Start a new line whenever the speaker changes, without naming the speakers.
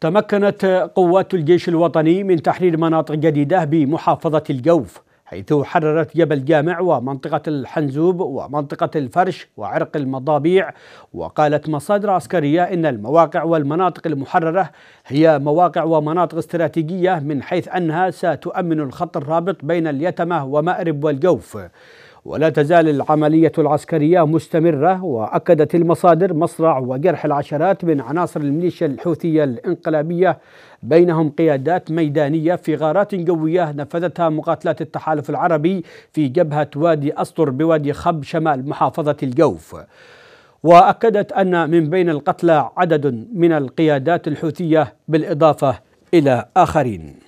تمكنت قوات الجيش الوطني من تحرير مناطق جديدة بمحافظة الجوف حيث حررت جبل جامع ومنطقة الحنزوب ومنطقة الفرش وعرق المضابيع وقالت مصادر عسكرية إن المواقع والمناطق المحررة هي مواقع ومناطق استراتيجية من حيث أنها ستؤمن الخط الرابط بين اليتمة ومأرب والجوف ولا تزال العملية العسكرية مستمرة وأكدت المصادر مصرع وجرح العشرات من عناصر الميليشيا الحوثية الانقلابية بينهم قيادات ميدانية في غارات جوية نفذتها مقاتلات التحالف العربي في جبهة وادي أسطر بوادي خب شمال محافظة الجوف وأكدت أن من بين القتلى عدد من القيادات الحوثية بالإضافة إلى آخرين